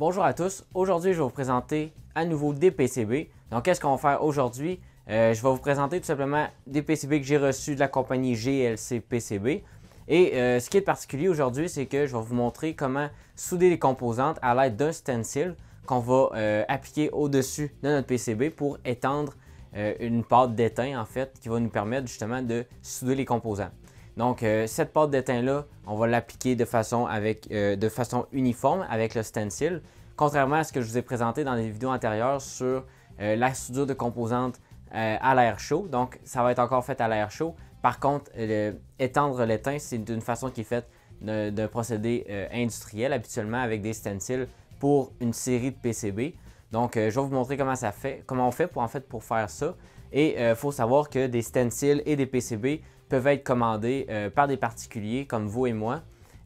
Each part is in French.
Bonjour à tous, aujourd'hui je vais vous présenter à nouveau des PCB. Donc qu'est-ce qu'on va faire aujourd'hui? Euh, je vais vous présenter tout simplement des PCB que j'ai reçus de la compagnie GLC PCB. Et euh, ce qui est particulier aujourd'hui, c'est que je vais vous montrer comment souder les composantes à l'aide d'un stencil qu'on va euh, appliquer au-dessus de notre PCB pour étendre une pâte d'étain en fait qui va nous permettre justement de souder les composants. Donc, euh, cette pâte d'étain-là, on va l'appliquer euh, de, façon uniforme avec le stencil, contrairement à ce que je vous ai présenté dans les vidéos antérieures sur euh, la soudure de composantes à l'air chaud. Donc, ça va être encore fait à l'air chaud. Par contre, étendre l'étain, c'est une façon qui est faite d'un procédé industriel, habituellement avec des stencils pour une série de PCB. Donc, je vais vous montrer comment ça fait, comment on fait pour en fait pour faire ça. Et il faut savoir que des stencils et des PCB peuvent être commandés euh, par des particuliers comme vous et moi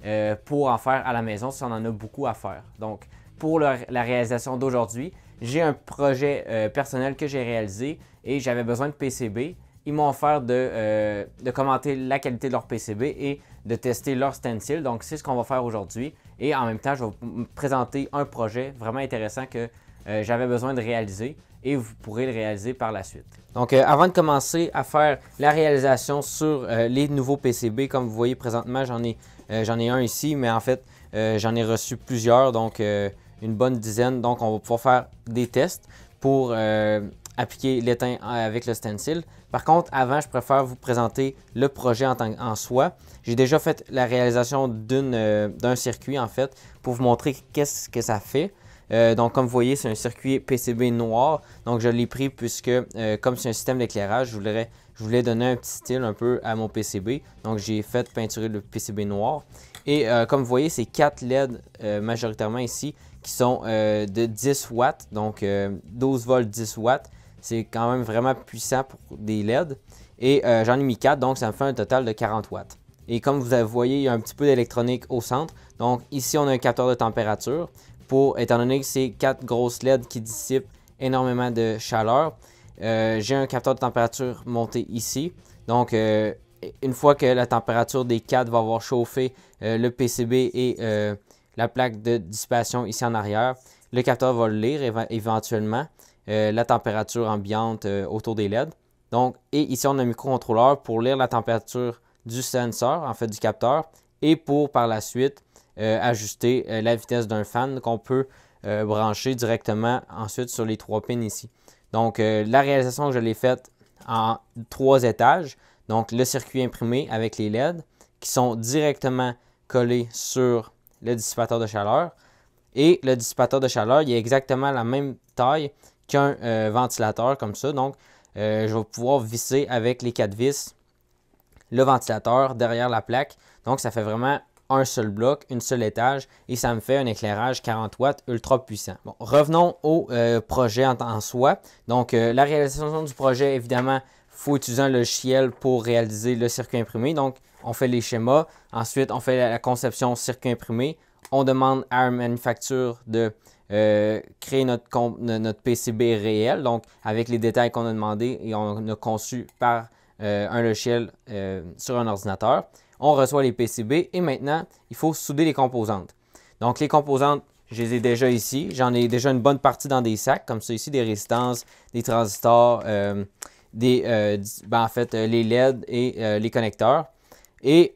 euh, pour en faire à la maison si on en a beaucoup à faire. Donc, pour la réalisation d'aujourd'hui, j'ai un projet euh, personnel que j'ai réalisé et j'avais besoin de PCB. Ils m'ont offert de, de, commenter la qualité de leur PCB et de tester leur stencil. Donc, c'est ce qu'on va faire aujourd'hui. Et en même temps, je vais vous présenter un projet vraiment intéressant que j'avais besoin de réaliser et vous pourrez le réaliser par la suite. Donc, euh, avant de commencer à faire la réalisation sur euh, les nouveaux PCB, comme vous voyez présentement, euh, j'en ai, un ici, mais en fait, j'en ai reçu plusieurs, donc une bonne dizaine. Donc, on va pouvoir faire des tests pour appliquer l'étain avec le stencil. Par contre, avant, je préfère vous présenter le projet en, en soi. J'ai déjà fait la réalisation d'un circuit, en fait, pour vous montrer qu'est-ce que ça fait. Euh, donc, comme vous voyez, c'est un circuit PCB noir. Donc, je l'ai pris puisque, euh, comme c'est un système d'éclairage, je voulais, donner un petit style un peu à mon PCB. Donc, j'ai fait peinturer le PCB noir. Et euh, comme vous voyez, c'est 4 LED majoritairement ici qui sont de 10 watts. Donc, 12 volts, 10 watts. C'est quand même vraiment puissant pour des LED. Et j'en ai mis 4, donc ça me fait un total de 40 watts. Et comme vous voyez, il y a un petit peu d'électronique au centre. Donc ici, on a un capteur de température étant donné que c'est quatre grosses LED qui dissipent énormément de chaleur. Euh, j'ai un capteur de température monté ici. Donc, euh, une fois que la température des quatre va avoir chauffé euh, le PCB et la plaque de dissipation ici en arrière, le capteur va lire éventuellement la température ambiante autour des LED. Donc, et ici, on a un microcontrôleur pour lire la température du sensor, en fait du capteur, et pour par la suite euh, ajuster euh, la vitesse d'un fan qu'on peut euh, brancher directement ensuite sur les trois pins ici. Donc, la réalisation que je l'ai faite en trois étages. Donc, le circuit imprimé avec les LED qui sont directement collés sur le dissipateur de chaleur. Et le dissipateur de chaleur, il est exactement la même taille qu'un ventilateur comme ça. Donc, je vais pouvoir visser avec les quatre vis le ventilateur derrière la plaque. Donc, ça fait vraiment un seul bloc, une seule étage, et ça me fait un éclairage 40 watts ultra puissant. Bon, revenons au euh, projet en, soi. Donc, euh, la réalisation du projet, évidemment, faut utiliser un logiciel pour réaliser le circuit imprimé. Donc, on fait les schémas. Ensuite, on fait la conception circuit imprimé. On demande à un manufacture de euh, créer notre, PCB réel, donc avec les détails qu'on a demandé et on a conçu par un logiciel sur un ordinateur on reçoit les PCB et maintenant, il faut souder les composantes. Donc, les composantes, je les ai déjà ici. J'en ai déjà une bonne partie dans des sacs, comme ça ici, des résistances, des transistors, euh, des, euh, ben, en fait, euh, les LED et les connecteurs. Et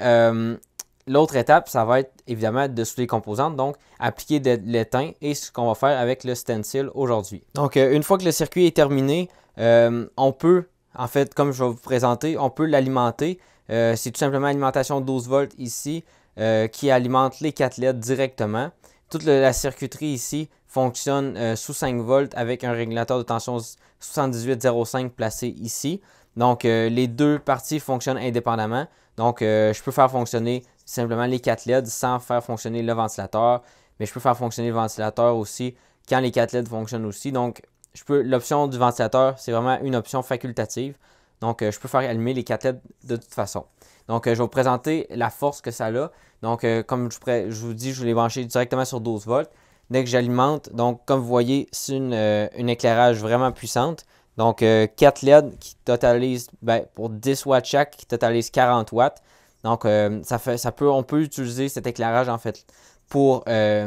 l'autre étape, ça va être évidemment de souder les composantes, donc appliquer de l'étain et ce qu'on va faire avec le stencil aujourd'hui. Donc, une fois que le circuit est terminé, on peut, en fait, comme je vais vous présenter, on peut l'alimenter euh, c'est tout simplement alimentation 12 volts ici euh, qui alimente les 4 LED directement. Toute la circuiterie ici fonctionne euh, sous 5 volts avec un régulateur de tension 7805 placé ici. Donc les deux parties fonctionnent indépendamment. Donc je peux faire fonctionner simplement les 4 LED sans faire fonctionner le ventilateur. Mais je peux faire fonctionner le ventilateur aussi quand les 4 LED fonctionnent aussi. Donc l'option du ventilateur, c'est vraiment une option facultative. Donc, euh, je peux faire allumer les 4 LED de toute façon. Donc, euh, je vais vous présenter la force que ça a. Donc, euh, comme je, vous dis, je vais les brancher directement sur 12 volts. Dès que j'alimente, donc comme vous voyez, c'est une, éclairage vraiment puissant. Donc, 4 LED qui totalisent, ben, pour 10 watts chaque, qui totalisent 40 watts. Donc, ça fait, ça peut, on peut utiliser cet éclairage, en fait, pour un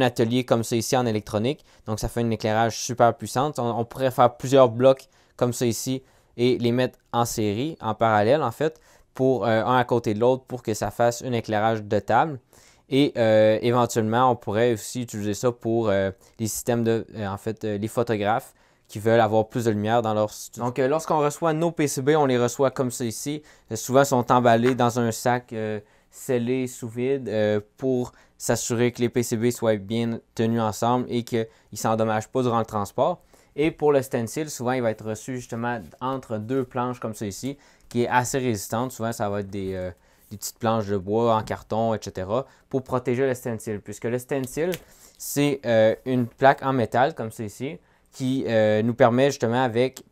atelier comme ça ici en électronique. Donc, ça fait un éclairage super puissant. on pourrait faire plusieurs blocs comme ça ici et les mettre en série, en parallèle en fait, pour euh, un à côté de l'autre pour que ça fasse un éclairage de table. Et euh, éventuellement, on pourrait aussi utiliser ça pour euh, les systèmes de, en fait, les photographes qui veulent avoir plus de lumière dans leur studio. Donc, lorsqu'on reçoit nos PCB, on les reçoit comme ça ici. souvent, ils sont emballés dans un sac scellé sous vide pour s'assurer que les PCB soient bien tenus ensemble et qu'ils ne s'endommagent pas durant le transport. Et pour le stencil, souvent, il va être reçu justement entre deux planches comme ça ici, qui est assez résistante. Souvent, ça va être des, euh, petites planches de bois en carton, etc., pour protéger le stencil. Puisque le stencil, c'est euh, une plaque en métal, comme ça ici, qui euh, nous permet justement avec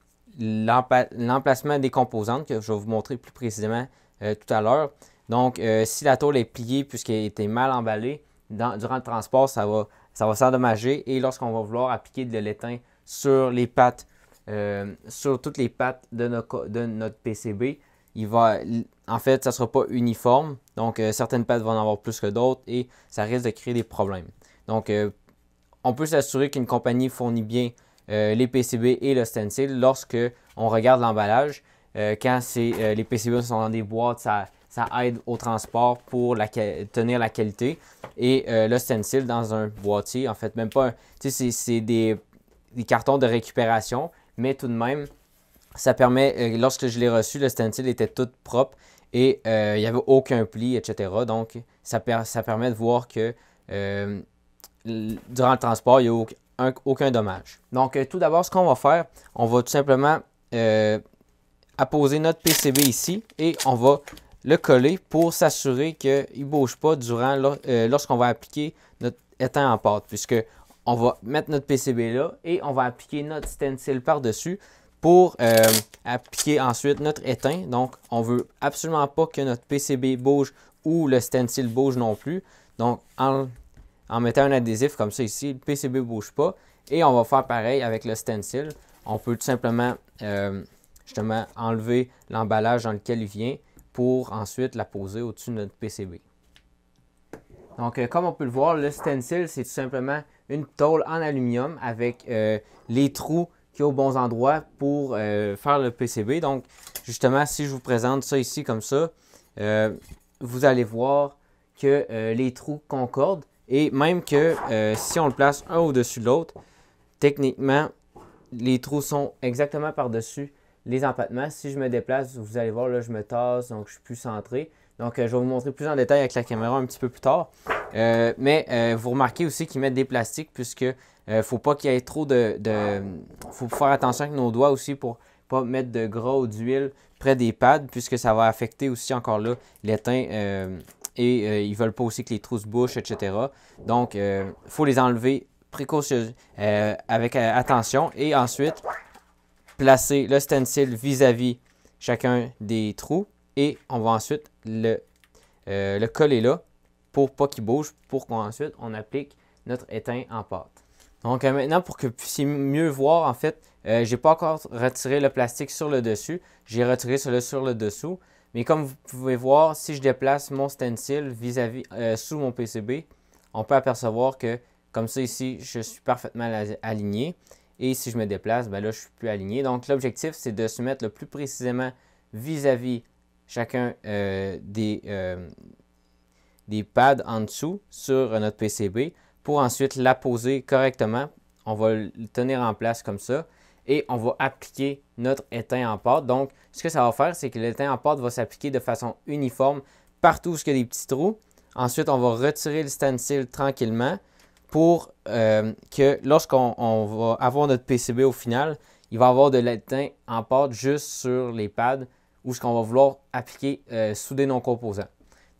l'emplacement des composantes, que je vais vous montrer plus précisément tout à l'heure. Donc, si la tôle est pliée puisqu'elle était mal emballée, durant le transport, ça va s'endommager et lorsqu'on va vouloir appliquer de l'étain sur les pattes, euh, sur toutes les pattes de, de notre PCB. Il va, en fait, ça ne sera pas uniforme. Donc, euh, certaines pattes vont en avoir plus que d'autres et ça risque de créer des problèmes. Donc, euh, on peut s'assurer qu'une compagnie fournit bien les PCB et le stencil lorsque on regarde l'emballage. quand les PCB sont dans des boîtes, ça, ça aide au transport pour tenir la qualité. Et le stencil dans un boîtier, en fait, même pas. Tu sais, c'est des des cartons de récupération, mais tout de même, ça permet, euh, lorsque je l'ai reçu, le stencil était tout propre et euh, il n'y avait aucun pli, etc. Donc, ça, permet de voir que euh, durant le transport, il n'y a aucun, dommage. Donc, tout d'abord, ce qu'on va faire, on va tout simplement apposer notre PCB ici et on va le coller pour s'assurer qu'il ne bouge pas durant lorsqu'on va appliquer notre étain en pâte, puisque on va mettre notre PCB là et on va appliquer notre stencil par-dessus pour euh, appliquer ensuite notre étain. Donc, on veut absolument pas que notre PCB bouge ou le stencil bouge non plus. Donc, en, mettant un adhésif comme ça ici, le PCB ne bouge pas. Et on va faire pareil avec le stencil. On peut tout simplement, euh, justement, enlever l'emballage dans lequel il vient pour ensuite la poser au-dessus de notre PCB. Donc, euh, comme on peut le voir, le stencil, c'est tout simplement une tôle en aluminium avec euh, les trous qui au bon endroit pour euh, faire le PCB. Donc, justement, si je vous présente ça ici comme ça, euh, vous allez voir que les trous concordent et même que si on le place un au-dessus de l'autre, techniquement, les trous sont exactement par-dessus les empattements. Si je me déplace, vous allez voir, là, je me tasse, donc je suis plus centré. Donc, euh, je vais vous montrer plus en détail avec la caméra un petit peu plus tard. Euh, mais euh, vous remarquez aussi qu'ils mettent des plastiques puisque ne faut pas qu'il y ait trop de, Il faut faire attention avec nos doigts aussi pour pas mettre de gras ou d'huile près des pads puisque ça va affecter aussi encore là l'étain. et ils ne veulent pas aussi que les trous se bouchent, etc. Donc, il faut les enlever avec attention et ensuite placer le stencil vis à -vis chacun des trous et on va ensuite le, euh, le coller là pour pas qu'il bouge, pour qu'ensuite on applique notre étain en pâte. Donc euh, maintenant, pour que vous puissiez mieux voir, en fait, je euh, j'ai pas encore retiré le plastique sur le dessus. J'ai retiré celui sur le dessous. Mais comme vous pouvez voir, si je déplace mon stencil vis-à-vis sous mon PCB, on peut apercevoir que comme ça ici, je suis parfaitement aligné. Et si je me déplace, ben là, je ne suis plus aligné. Donc l'objectif, c'est de se mettre le plus précisément vis-à-vis vis à vis chacun euh, euh, des, pads en dessous sur euh, notre PCB pour ensuite la poser correctement. On va le tenir en place comme ça et on va appliquer notre éteint en pâte. Donc, ce que ça va faire, c'est que l'étain en pâte va s'appliquer de façon uniforme partout où il y a des petits trous. Ensuite, on va retirer le stencil tranquillement pour que lorsqu'on va avoir notre PCB au final, il va avoir de l'étain en pâte juste sur les pads ou ce qu'on va vouloir appliquer euh, sous des non composants.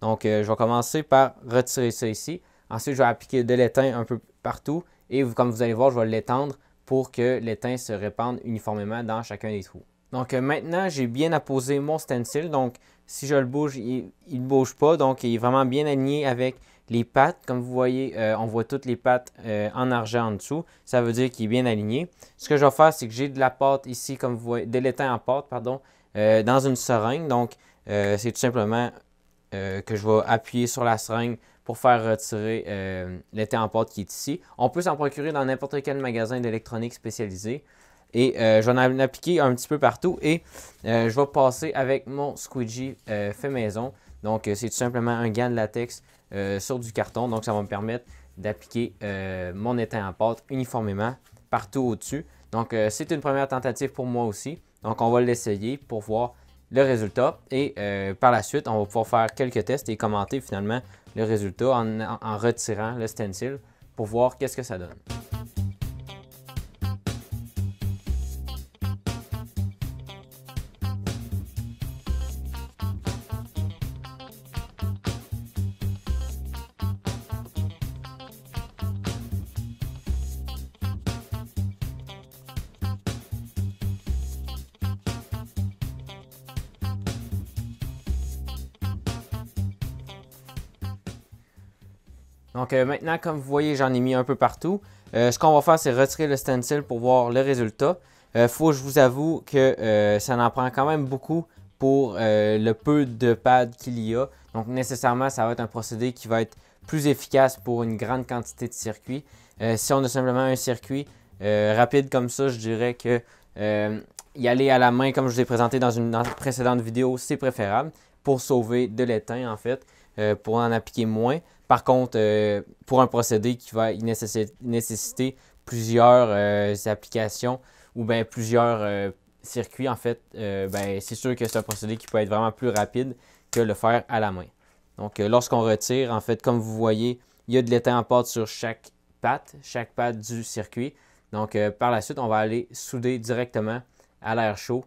Donc, euh, je vais commencer par retirer ça ici. Ensuite, je vais appliquer de l'étain un peu partout et comme vous allez voir, je vais l'étendre pour que l'étain se répande uniformément dans chacun des trous. Donc euh, maintenant, j'ai bien apposé mon stencil. Donc, si je le bouge, il ne bouge pas. Donc, il est vraiment bien aligné avec les pattes. Comme vous voyez, on voit toutes les pattes en argent en dessous. Ça veut dire qu'il est bien aligné. Ce que je vais faire, c'est que j'ai de la pâte ici, comme vous voyez, de l'étain en pâte, pardon, euh, dans une seringue. Donc, euh, c'est tout simplement euh, que je vais appuyer sur la seringue pour faire retirer l'été en pâte qui est ici. On peut s'en procurer dans n'importe quel magasin d'électronique spécialisé. Et je vais en appliquer un petit peu partout et je vais passer avec mon squeegee fait maison. Donc, c'est tout simplement un gant de latex sur du carton. Donc, ça va me permettre d'appliquer mon étain en pâte uniformément partout au-dessus. Donc, c'est une première tentative pour moi aussi. Donc, on va l'essayer pour voir le résultat. Et euh, par la suite, on va pouvoir faire quelques tests et commenter finalement le résultat en, en retirant le stencil pour voir qu'est-ce que ça donne. Donc euh, maintenant, comme vous voyez, j'en ai mis un peu partout. Euh, ce qu'on va faire, c'est retirer le stencil pour voir le résultat. Euh, faut je vous avoue que ça en prend quand même beaucoup pour le peu de pads qu'il y a. Donc nécessairement, ça va être un procédé qui va être plus efficace pour une grande quantité de circuits. si on a simplement un circuit rapide comme ça, je dirais que y aller à la main, comme je vous ai présenté dans une précédente vidéo, c'est préférable pour sauver de l'étain en fait, pour en appliquer moins. Par contre, euh, pour un procédé qui va nécessiter plusieurs euh, applications ou bien plusieurs euh, circuits, en fait, ben, c'est sûr que c'est un procédé qui peut être vraiment plus rapide que le faire à la main. Donc, lorsqu'on retire, en fait, comme vous voyez, il y a de l'étain en pâte sur chaque patte, chaque patte du circuit. Donc, par la suite, on va aller souder directement à l'air chaud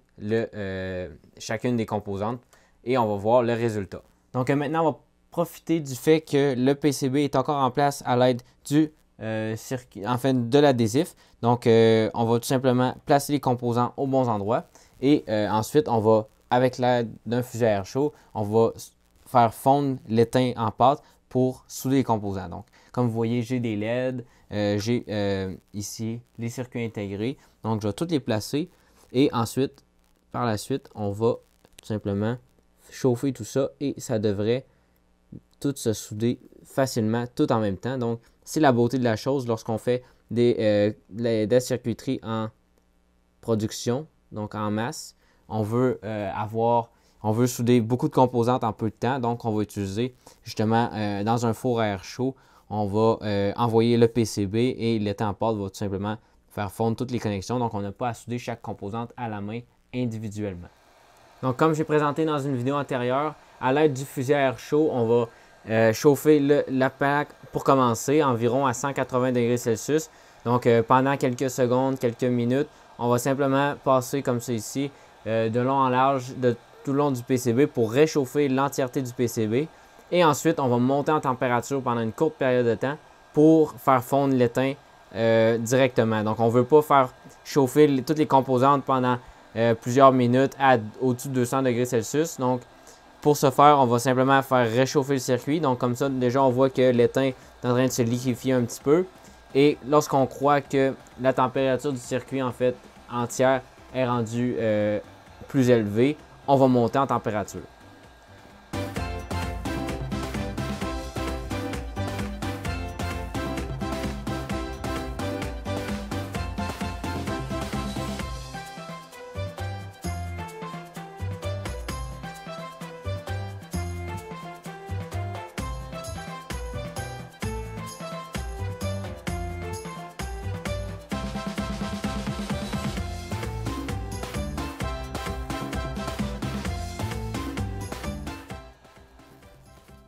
chacune des composantes et on va voir le résultat. Donc, maintenant, on va profiter du fait que le PCB est encore en place à l'aide du euh, circuit, enfin de l'adhésif. Donc, euh, on va tout simplement placer les composants aux bons endroits et euh, ensuite, on va, avec l'aide d'un fusil à air chaud, on va faire fondre l'étain en pâte pour souder les composants. Donc, comme vous voyez, j'ai des LED, j'ai ici les circuits intégrés. Donc, je vais tous les placer et ensuite, par la suite, on va tout simplement chauffer tout ça et ça devrait toutes se souder facilement, tout en même temps. Donc, c'est la beauté de la chose lorsqu'on fait des, euh, circuiteries en production, donc en masse. On veut euh, avoir, on veut souder beaucoup de composantes en peu de temps, donc on va utiliser justement euh, dans un four à air chaud, on va envoyer le PCB et le en va tout simplement faire fondre toutes les connexions. Donc on n'a pas à souder chaque composante à la main individuellement. Donc comme j'ai présenté dans une vidéo antérieure, à l'aide du fusil à air chaud, on va euh, chauffer la plaque pour commencer, environ à 180 degrés Celsius. Donc, euh, pendant quelques secondes, quelques minutes, on va simplement passer comme ça ici, euh, de long en large, de tout le long du PCB pour réchauffer l'entièreté du PCB. Et ensuite, on va monter en température pendant une courte période de temps pour faire fondre l'étain directement. Donc, on ne veut pas faire chauffer toutes les composantes pendant plusieurs minutes au-dessus de 200 degrés Celsius. Donc, pour ce faire, on va simplement faire réchauffer le circuit. Donc comme ça, déjà, on voit que l'étain est en train de se liquéfier un petit peu. Et lorsqu'on croit que la température du circuit, en fait, entière est rendue euh, plus élevée, on va monter en température.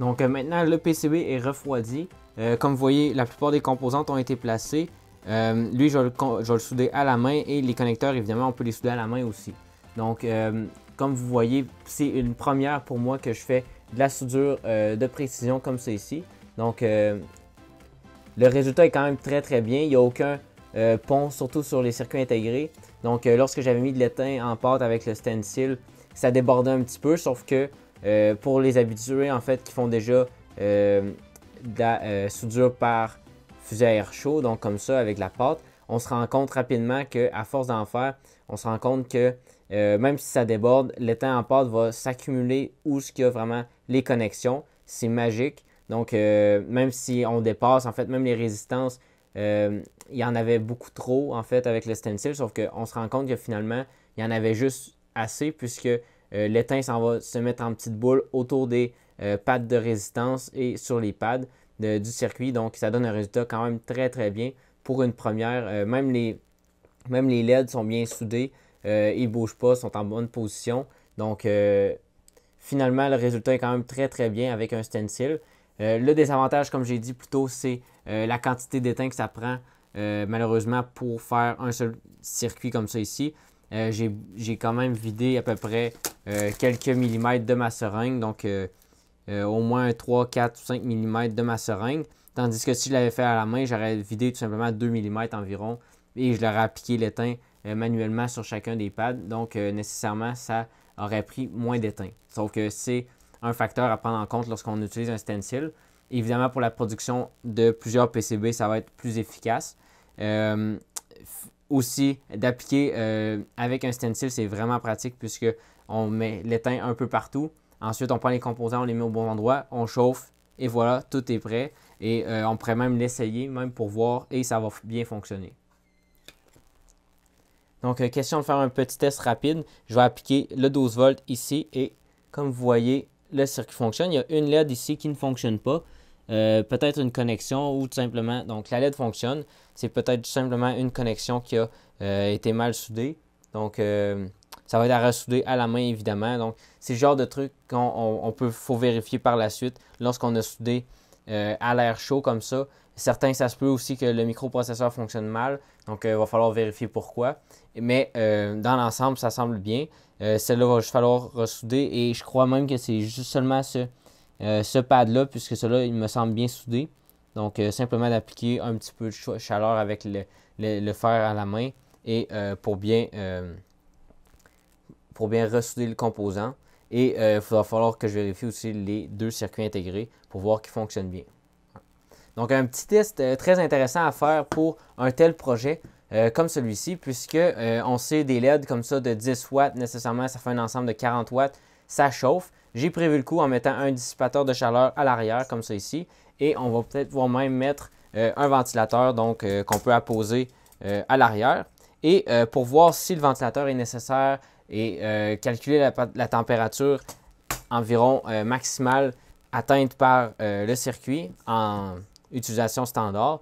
Donc euh, maintenant, le PCB est refroidi. Euh, comme vous voyez, la plupart des composantes ont été placées. Euh, lui, je vais, le, souder à la main et les connecteurs, évidemment, on peut les souder à la main aussi. Donc, comme vous voyez, c'est une première pour moi que je fais de la soudure de précision comme ça ici. Donc, le résultat est quand même très très bien. Il n'y a aucun pont, surtout sur les circuits intégrés. Donc, lorsque j'avais mis de l'étain en pâte avec le stencil, ça débordait un petit peu, sauf que euh, pour les habitués, en fait, qui font déjà euh, euh, soudure par fusée à air chaud, donc comme ça, avec la pâte, on se rend compte rapidement qu'à force d'en faire, on se rend compte que même si ça déborde, l'étain en pâte va s'accumuler où ce y a vraiment les connexions. C'est magique. Donc, même si on dépasse, en fait, même les résistances, il y en avait beaucoup trop, en fait, avec le stencil, sauf qu'on se rend compte que finalement, il y en avait juste assez, puisque euh, l'étain s'en va se mettre en petites boules autour des euh, pattes pads de résistance et sur les pads euh, du circuit. Donc, ça donne un résultat quand même très, très bien pour une première. même, les, même les LED sont bien soudés. ils ne bougent pas, sont en bonne position. Donc, finalement, le résultat est quand même très, très bien avec un stencil. le désavantage, comme j'ai dit plus tôt, c'est la quantité d'étain que ça prend, malheureusement, pour faire un seul circuit comme ça ici. j'ai quand même vidé à peu près euh, quelques millimètres de ma seringue, donc euh, euh, au moins 3, 4 ou 5 mm de ma seringue. Tandis que si je l'avais fait à la main, j'aurais vidé tout simplement 2 mm environ et je l'aurais appliqué l'étain manuellement sur chacun des pads. Donc, nécessairement, ça aurait pris moins d'étain. Sauf que c'est un facteur à prendre en compte lorsqu'on utilise un stencil. Évidemment, pour la production de plusieurs PCB, ça va être plus efficace. aussi, d'appliquer avec un stencil, c'est vraiment pratique puisque on met l'étain un peu partout. Ensuite, on prend les composants, on les met au bon endroit, on chauffe et voilà, tout est prêt. Et euh, on pourrait même l'essayer, même pour voir, et ça va bien fonctionner. Donc, euh, question de faire un petit test rapide. Je vais appliquer le 12 volts ici et comme vous voyez, le circuit fonctionne. Il y a une LED ici qui ne fonctionne pas. Euh, peut-être une connexion ou tout simplement, donc la LED fonctionne. C'est peut-être simplement une connexion qui a été mal soudée. Donc, ça va être à ressouder à la main, évidemment. Donc, c'est le genre de truc qu'on peut, faut vérifier par la suite lorsqu'on a soudé euh, à l'air chaud comme ça. Certains, ça se peut aussi que le microprocesseur fonctionne mal, donc il euh, va falloir vérifier pourquoi. Mais euh, dans l'ensemble, ça semble bien. Celle-là va juste falloir ressouder et je crois même que c'est juste seulement ce, ce pad-là, puisque cela il me semble bien soudé. Donc simplement d'appliquer un petit peu de chaleur avec le, fer à la main et pour bien pour bien ressouder le composant. Et euh, il va falloir que je vérifie aussi les deux circuits intégrés pour voir qu'ils fonctionnent bien. Donc un petit test euh, très intéressant à faire pour un tel projet euh, comme celui-ci, puisque on sait des LED comme ça de 10 watts, nécessairement ça fait un ensemble de 40 watts, ça chauffe. J'ai prévu le coup en mettant un dissipateur de chaleur à l'arrière, comme ça ici, et on va peut-être voir même mettre un ventilateur donc qu'on peut apposer à l'arrière. Et pour voir si le ventilateur est nécessaire et euh, calculer la, température environ euh, maximale atteinte par euh, le circuit en utilisation standard.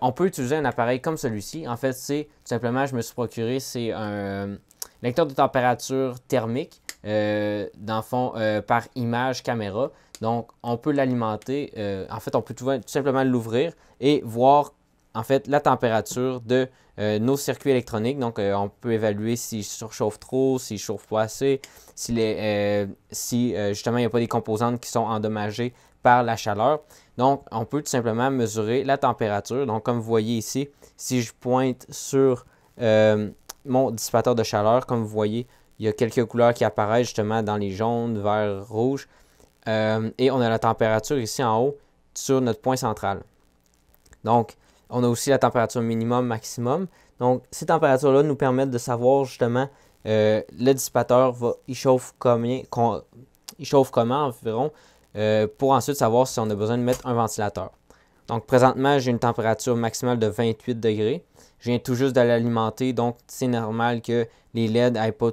on peut utiliser un appareil comme celui-ci. En fait, c'est tout simplement, je me suis procuré, c'est un lecteur de température thermique, dans fond, par image caméra. Donc, on peut l'alimenter. en fait, on peut tout, tout simplement l'ouvrir et voir, en fait, la température de euh, nos circuits électroniques. Donc, euh, on peut évaluer s'ils surchauffe trop, s'ils ne chauffent pas assez, si, euh, justement il n'y a pas des composantes qui sont endommagées par la chaleur. Donc, on peut tout simplement mesurer la température. Donc, comme vous voyez ici, si je pointe sur mon dissipateur de chaleur, comme vous voyez, il y a quelques couleurs qui apparaissent justement dans les jaunes, verts, rouges. et on a la température ici en haut sur notre point central. Donc, on a aussi la température minimum, maximum. Donc, ces températures-là nous permettent de savoir justement euh, le dissipateur va, il chauffe combien, comment environ, euh, pour ensuite savoir si on a besoin de mettre un ventilateur. Donc présentement, j'ai une température maximale de 28 degrés. Je viens tout juste de l'alimenter, donc c'est normal que les LED n'aient pas,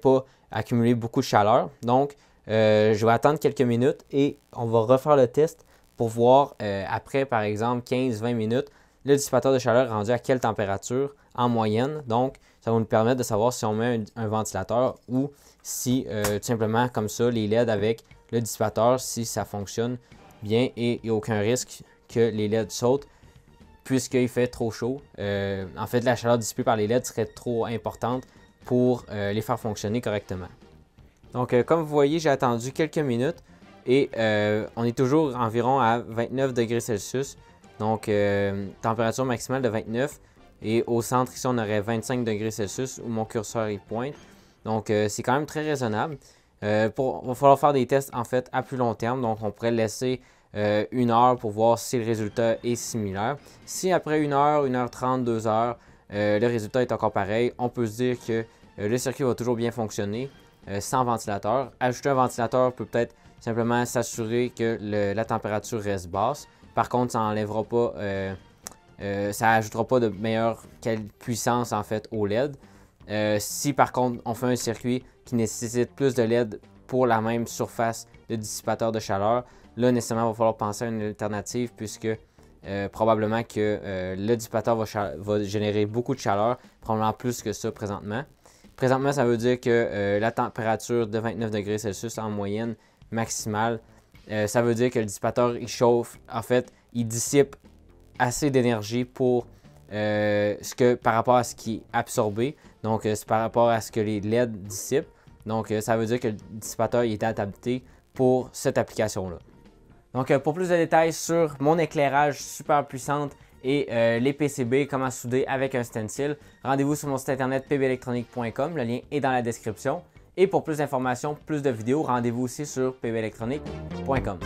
pas, accumulé beaucoup de chaleur. Donc, euh, je vais attendre quelques minutes et on va refaire le test voir euh, après, par exemple, 15-20 minutes, le dissipateur de chaleur rendu à quelle température en moyenne. Donc, ça va nous permettre de savoir si on met un, ventilateur ou si euh, tout simplement comme ça, les LED avec le dissipateur, si ça fonctionne bien et aucun risque que les LED sautent puisqu'il fait trop chaud. Euh, en fait, la chaleur dissipée par les LED serait trop importante pour les faire fonctionner correctement. Donc, comme vous voyez, j'ai attendu quelques minutes et euh, on est toujours environ à 29 degrés Celsius. Donc, euh, température maximale de 29. Et au centre, ici, on aurait 25 degrés Celsius où mon curseur y pointe. Donc, euh, c'est quand même très raisonnable. il va falloir faire des tests, en fait, à plus long terme. Donc, on pourrait laisser une heure pour voir si le résultat est similaire. Si après une heure, une heure trente, deux heures, le résultat est encore pareil, on peut se dire que le circuit va toujours bien fonctionner sans ventilateur. Ajouter un ventilateur peut peut-être Simplement s'assurer que la température reste basse. Par contre, ça n'enlèvera pas, euh, euh, ça n'ajoutera pas de meilleure puissance en fait au LED. Euh, si par contre on fait un circuit qui nécessite plus de LED pour la même surface de dissipateur de chaleur, là nécessairement il va falloir penser à une alternative puisque probablement que le dissipateur va, générer beaucoup de chaleur, probablement plus que ça présentement. Présentement, ça veut dire que la température de 29 degrés Celsius en moyenne maximale. Euh, ça veut dire que le dissipateur, il chauffe, en fait, il dissipe assez d'énergie pour euh, ce que, par rapport à ce qui est absorbé. Donc, euh, c'est par rapport à ce que les LED dissipent. Donc, ça veut dire que le dissipateur est adapté pour cette application-là. Donc, pour plus de détails sur mon éclairage super puissante et les PCB, comment souder avec un stencil, rendez-vous sur mon site internet pbelectronique.com. Le lien est dans la description. Et pour plus d'informations, plus de vidéos, rendez-vous aussi sur pbelectronique.com.